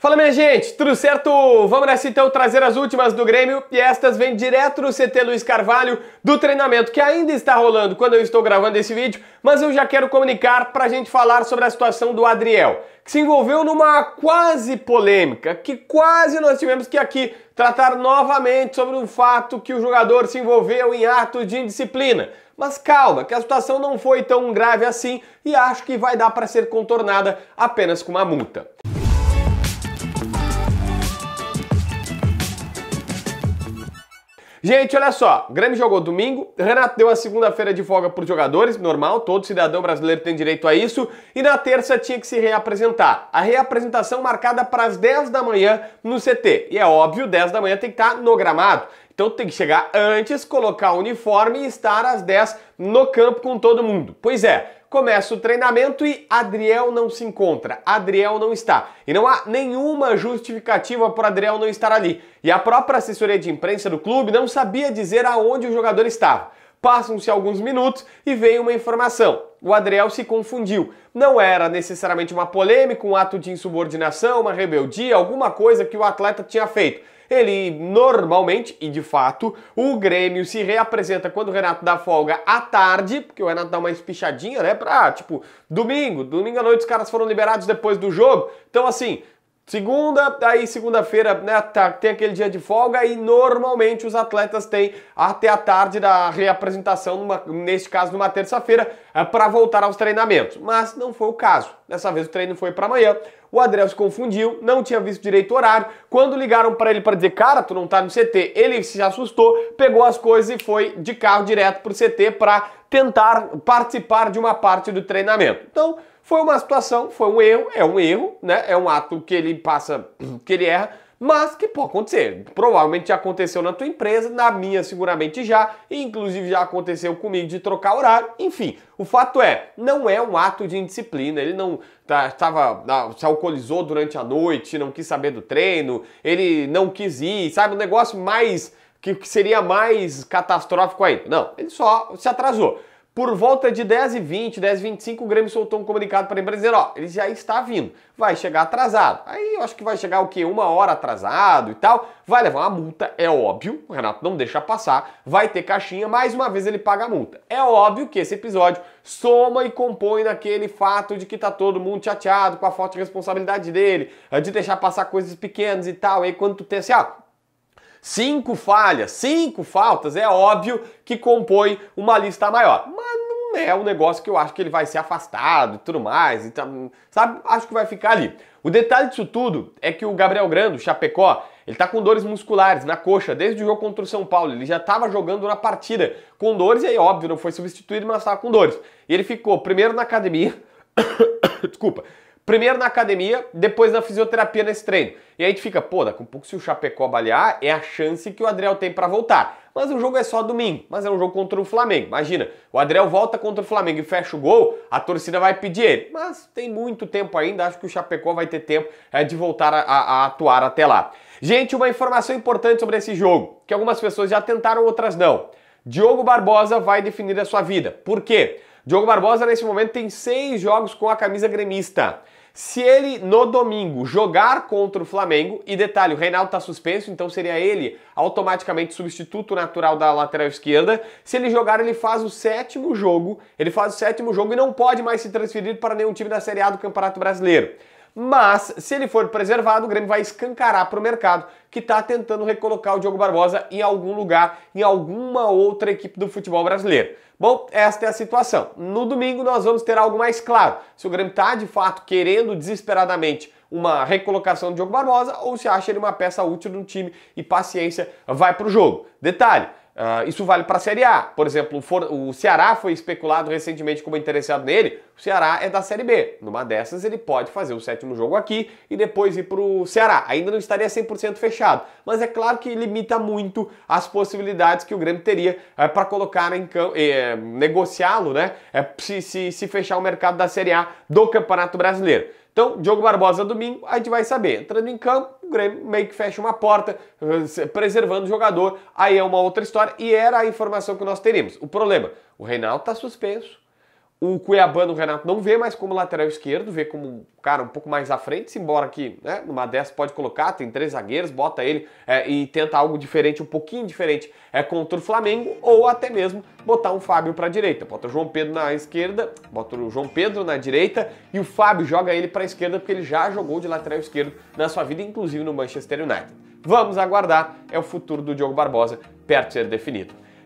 Fala minha gente, tudo certo? Vamos nessa então trazer as últimas do Grêmio e estas vêm direto do CT Luiz Carvalho do treinamento que ainda está rolando quando eu estou gravando esse vídeo, mas eu já quero comunicar para a gente falar sobre a situação do Adriel, que se envolveu numa quase polêmica, que quase nós tivemos que aqui tratar novamente sobre o fato que o jogador se envolveu em atos de indisciplina. Mas calma, que a situação não foi tão grave assim e acho que vai dar para ser contornada apenas com uma multa. Gente, olha só, Grêmio jogou domingo, Renato deu a segunda-feira de folga para os jogadores, normal, todo cidadão brasileiro tem direito a isso, e na terça tinha que se reapresentar. A reapresentação marcada para as 10 da manhã no CT. E é óbvio, 10 da manhã tem que estar tá no gramado. Então tem que chegar antes, colocar o uniforme e estar às 10 no campo com todo mundo. Pois é, começa o treinamento e Adriel não se encontra, Adriel não está. E não há nenhuma justificativa para Adriel não estar ali. E a própria assessoria de imprensa do clube não sabia dizer aonde o jogador estava. Passam-se alguns minutos e veio uma informação. O Adriel se confundiu. Não era necessariamente uma polêmica, um ato de insubordinação, uma rebeldia, alguma coisa que o atleta tinha feito. Ele normalmente, e de fato, o Grêmio se reapresenta quando o Renato dá folga à tarde, porque o Renato dá uma espichadinha, né? Pra, tipo, domingo, domingo à noite os caras foram liberados depois do jogo. Então, assim, Segunda, aí segunda-feira né, tá, tem aquele dia de folga e normalmente os atletas têm até a tarde da reapresentação, numa, neste caso numa terça-feira, é, para voltar aos treinamentos. Mas não foi o caso. Dessa vez o treino foi para amanhã. O Adriel se confundiu, não tinha visto direito o horário. Quando ligaram para ele para dizer, cara, tu não tá no CT, ele se assustou, pegou as coisas e foi de carro direto pro CT para tentar participar de uma parte do treinamento. Então, foi uma situação, foi um erro, é um erro, né? É um ato que ele passa, que ele erra, mas que pode acontecer. Provavelmente já aconteceu na tua empresa, na minha seguramente já, e inclusive já aconteceu comigo de trocar horário. Enfim, o fato é, não é um ato de indisciplina. Ele não tá, tava, se alcoolizou durante a noite, não quis saber do treino, ele não quis ir, sabe? Um negócio mais que, seria mais catastrófico ainda. Não, ele só se atrasou. Por volta de 10h20, 10h25, o Grêmio soltou um comunicado para a empresa dizendo, ó, ele já está vindo, vai chegar atrasado. Aí eu acho que vai chegar o quê? Uma hora atrasado e tal. Vai levar uma multa, é óbvio, o Renato não deixa passar, vai ter caixinha, mais uma vez ele paga a multa. É óbvio que esse episódio soma e compõe naquele fato de que tá todo mundo chateado com a falta de responsabilidade dele, de deixar passar coisas pequenas e tal. E aí quando tu tem assim, ah, Cinco falhas, cinco faltas, é óbvio que compõe uma lista maior. Mas não é um negócio que eu acho que ele vai ser afastado e tudo mais. Então, sabe? Acho que vai ficar ali. O detalhe disso tudo é que o Gabriel Grando, Chapecó, ele tá com dores musculares na coxa desde o jogo contra o São Paulo. Ele já estava jogando na partida com dores, e aí, óbvio, não foi substituído, mas estava com dores. E ele ficou primeiro na academia. Desculpa. Primeiro na academia, depois na fisioterapia nesse treino. E aí a gente fica, pô, daqui a pouco se o Chapecó balear, é a chance que o Adriel tem para voltar. Mas o jogo é só domingo, mas é um jogo contra o Flamengo. Imagina, o Adriel volta contra o Flamengo e fecha o gol, a torcida vai pedir ele. Mas tem muito tempo ainda, acho que o Chapecó vai ter tempo é, de voltar a, a, a atuar até lá. Gente, uma informação importante sobre esse jogo, que algumas pessoas já tentaram, outras não. Diogo Barbosa vai definir a sua vida. Por quê? Diogo Barbosa, nesse momento, tem seis jogos com a camisa gremista. Se ele no domingo jogar contra o Flamengo, e detalhe, o Reinaldo está suspenso, então seria ele automaticamente substituto natural da lateral esquerda. Se ele jogar, ele faz o sétimo jogo, ele faz o sétimo jogo e não pode mais se transferir para nenhum time da Série A do Campeonato Brasileiro mas se ele for preservado, o Grêmio vai escancarar para o mercado que está tentando recolocar o Diogo Barbosa em algum lugar, em alguma outra equipe do futebol brasileiro. Bom, esta é a situação. No domingo nós vamos ter algo mais claro. Se o Grêmio está de fato querendo desesperadamente uma recolocação do Diogo Barbosa ou se acha ele uma peça útil no time e paciência vai para o jogo. Detalhe, Uh, isso vale para a Série A. Por exemplo, For... o Ceará foi especulado recentemente como interessado nele. O Ceará é da Série B. Numa dessas, ele pode fazer o sétimo jogo aqui e depois ir para o Ceará. Ainda não estaria 100% fechado. Mas é claro que limita muito as possibilidades que o Grêmio teria eh, para colocar em campo, eh, negociá-lo, né? Eh, se, se, se fechar o mercado da Série A do Campeonato Brasileiro. Então, Diogo Barbosa, domingo, a gente vai saber. Entrando em campo, o Grêmio meio que fecha uma porta, eh, preservando o jogador, aí é uma outra história, e era a informação que nós teríamos. O problema, o Reinaldo está suspenso, o Cuiabano, o Renato, não vê mais como lateral esquerdo, vê como, cara, um pouco mais à frente, embora que, né, numa dessa pode colocar, tem três zagueiros, bota ele é, e tenta algo diferente, um pouquinho diferente, é contra o Flamengo, ou até mesmo botar um Fábio para direita. Bota o João Pedro na esquerda, bota o João Pedro na direita e o Fábio joga ele para esquerda porque ele já jogou de lateral esquerdo na sua vida, inclusive no Manchester United. Vamos aguardar, é o futuro do Diogo Barbosa perto de ser definido.